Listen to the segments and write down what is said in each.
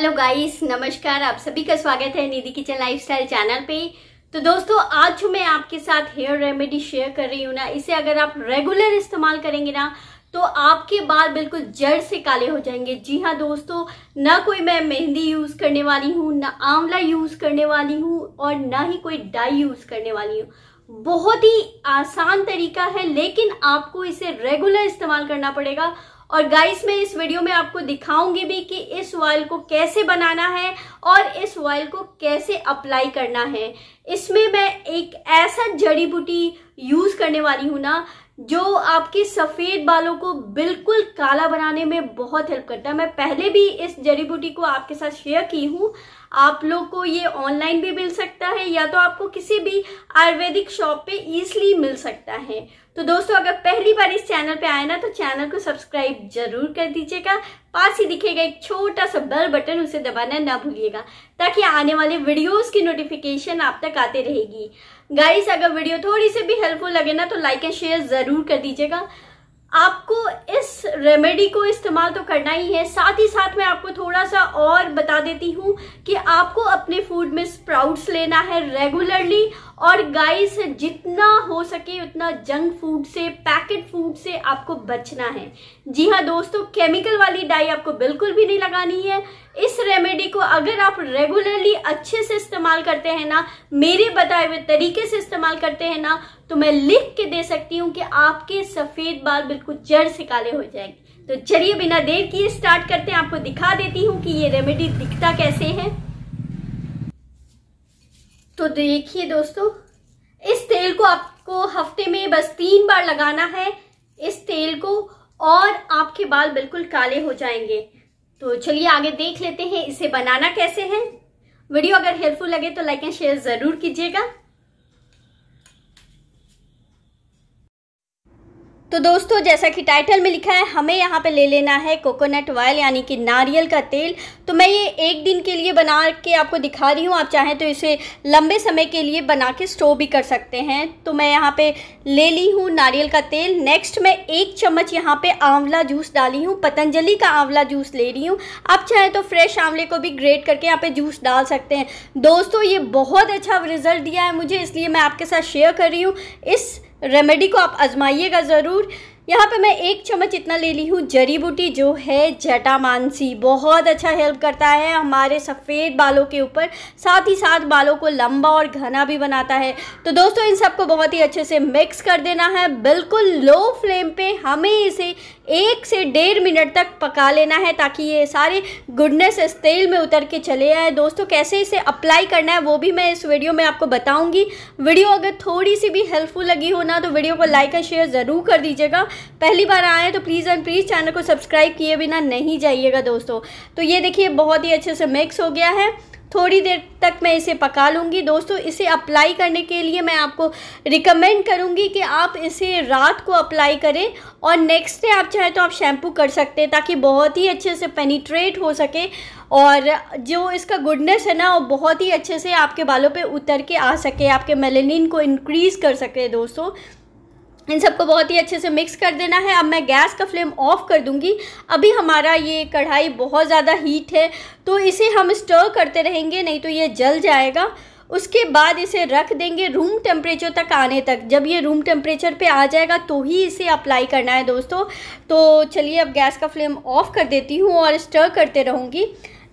hello guys नमस्कार आप सभी का स्वागत है निधि किचन लाइफस्टाइल चैनल पे तो दोस्तों आज जो मैं आपके साथ हेयर रेमेडी शेयर कर रही हूँ ना इसे अगर आप रेगुलर इस्तेमाल करेंगे ना तो आपके बाल बिल्कुल जड़ से काले हो जाएंगे जी हाँ दोस्तों ना कोई मैं मेहंदी यूज करने वाली हूँ ना आंवला यूज करने वाली हूँ और ना ही कोई डाई यूज करने वाली हूँ बहुत ही आसान तरीका है लेकिन आपको इसे रेगुलर इस्तेमाल करना पड़ेगा और गाइस मैं इस वीडियो में आपको दिखाऊंगी भी कि इस ऑयल को कैसे बनाना है और इस ऑयल को कैसे अप्लाई करना है इसमें मैं एक ऐसा जड़ी बूटी यूज करने वाली हूं ना जो आपके सफ़ेद बालों को बिल्कुल काला बनाने में बहुत हेल्प करता है मैं पहले भी इस जड़ी बूटी को आपके साथ शेयर की हूँ आप लोग को ये ऑनलाइन भी मिल सकता है या तो आपको किसी भी आयुर्वेदिक शॉप पे ईजिली मिल सकता है तो दोस्तों अगर पहली बार इस चैनल पे आए ना तो चैनल को सब्सक्राइब जरूर कर दीजिएगा पास ही दिखेगा एक छोटा सा बेल बटन उसे दबाना ना भूलिएगा ताकि आने वाले वीडियोस की नोटिफिकेशन आप तक आते रहेगी गाइस अगर वीडियो थोड़ी सी भी हेल्पफुल लगे ना तो लाइक एंड शेयर जरूर कर दीजिएगा आपको इस रेमेडी को इस्तेमाल तो करना ही है साथ ही साथ मैं आपको थोड़ा सा और बता देती हूँ कि आपको अपने फूड में स्प्राउट्स लेना है रेगुलरली और गाइस जितना हो सके उतना जंक फूड से पैकेट फूड से आपको बचना है जी हाँ दोस्तों केमिकल वाली डाई आपको बिल्कुल भी नहीं लगानी है इस रेमेडी रेमेडी को अगर आप रेगुलरली अच्छे से इस्तेमाल करते हैं ना मेरे बताए हुए तरीके से इस्तेमाल करते हैं ना तो मैं लिख के दे सकती हूँ कि आपके सफेद बाल बिल्कुल जड़ से काले हो जाएंगे तो चलिए बिना देर किए स्टार्ट करते हैं आपको दिखा देती हूँ कि ये रेमेडी दिखता कैसे है तो देखिए दोस्तों इस तेल को आपको हफ्ते में बस तीन बार लगाना है इस तेल को और आपके बाल बिल्कुल काले हो जाएंगे तो चलिए आगे देख लेते हैं इसे बनाना कैसे है वीडियो अगर हेल्पफुल लगे तो लाइक एंड शेयर ज़रूर कीजिएगा तो दोस्तों जैसा कि टाइटल में लिखा है हमें यहाँ पे ले लेना है कोकोनट ऑयल यानी कि नारियल का तेल तो मैं ये एक दिन के लिए बना के आपको दिखा रही हूँ आप चाहें तो इसे लंबे समय के लिए बना के स्टोर भी कर सकते हैं तो मैं यहाँ पे ले ली हूँ नारियल का तेल नेक्स्ट मैं एक चम्मच यहाँ पे आंवला जूस डाली हूँ पतंजलि का आंवला जूस ले रही हूँ आप चाहें तो फ्रेश आंवले को भी ग्रेट करके यहाँ पर जूस डाल सकते हैं दोस्तों ये बहुत अच्छा रिज़ल्ट दिया है मुझे इसलिए मैं आपके साथ शेयर कर रही हूँ इस रेमेडी को आप आजमाइएगा ज़रूर यहाँ पे मैं एक चम्मच इतना ले ली हूँ जड़ी बूटी जो है जटामानसी बहुत अच्छा हेल्प करता है हमारे सफ़ेद बालों के ऊपर साथ ही साथ बालों को लंबा और घना भी बनाता है तो दोस्तों इन सबको बहुत ही अच्छे से मिक्स कर देना है बिल्कुल लो फ्लेम पे हमें इसे एक से डेढ़ मिनट तक पका लेना है ताकि ये सारे गुडनेस इस तेल में उतर के चले आए दोस्तों कैसे इसे अप्लाई करना है वो भी मैं इस वीडियो में आपको बताऊंगी वीडियो अगर थोड़ी सी भी हेल्पफुल लगी हो ना तो वीडियो को लाइक एंड शेयर ज़रूर कर दीजिएगा पहली बार आए हैं तो प्लीज़ एंड प्लीज़ चैनल को सब्सक्राइब किए बिना नहीं जाइएगा दोस्तों तो ये देखिए बहुत ही अच्छे से मिक्स हो गया है थोड़ी देर तक मैं इसे पका लूँगी दोस्तों इसे अप्लाई करने के लिए मैं आपको रिकमेंड करूँगी कि आप इसे रात को अप्लाई करें और नेक्स्ट डे आप चाहे तो आप शैम्पू कर सकते हैं ताकि बहुत ही अच्छे से पेनीट्रेट हो सके और जो इसका गुडनेस है ना वो बहुत ही अच्छे से आपके बालों पे उतर के आ सके आपके मेलेनिन को इनक्रीज कर सके दोस्तों इन सबको बहुत ही अच्छे से मिक्स कर देना है अब मैं गैस का फ्लेम ऑफ कर दूंगी अभी हमारा ये कढ़ाई बहुत ज़्यादा हीट है तो इसे हम स्टर करते रहेंगे नहीं तो ये जल जाएगा उसके बाद इसे रख देंगे रूम टेम्परेचर तक आने तक जब ये रूम टेम्परेचर पे आ जाएगा तो ही इसे अप्लाई करना है दोस्तों तो चलिए अब गैस का फ्लेम ऑफ़ कर देती हूँ और स्टर करते रहूँगी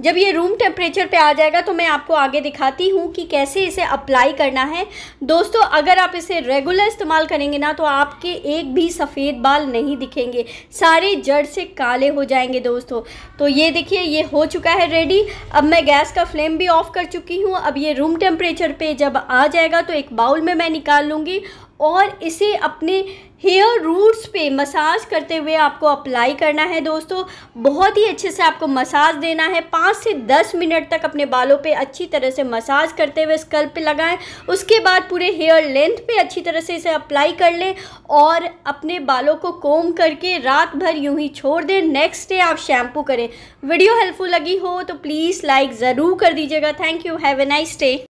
जब ये रूम टेम्परेचर पे आ जाएगा तो मैं आपको आगे दिखाती हूँ कि कैसे इसे अप्लाई करना है दोस्तों अगर आप इसे रेगुलर इस्तेमाल करेंगे ना तो आपके एक भी सफ़ेद बाल नहीं दिखेंगे सारे जड़ से काले हो जाएंगे दोस्तों तो ये देखिए ये हो चुका है रेडी अब मैं गैस का फ्लेम भी ऑफ़ कर चुकी हूँ अब ये रूम टेम्परेचर पर जब आ जाएगा तो एक बाउल में मैं निकाल लूँगी और इसे अपने हेयर रूट्स पे मसाज करते हुए आपको अप्लाई करना है दोस्तों बहुत ही अच्छे से आपको मसाज देना है पाँच से दस मिनट तक अपने बालों पे अच्छी तरह से मसाज करते हुए स्कल्प पे लगाएं उसके बाद पूरे हेयर लेंथ पे अच्छी तरह से इसे अप्लाई कर लें और अपने बालों को कोम करके रात भर यूं ही छोड़ दें नेक्स्ट डे आप शैम्पू करें वीडियो हेल्पफुल लगी हो तो प्लीज़ लाइक ज़रूर कर दीजिएगा thank you have a nice day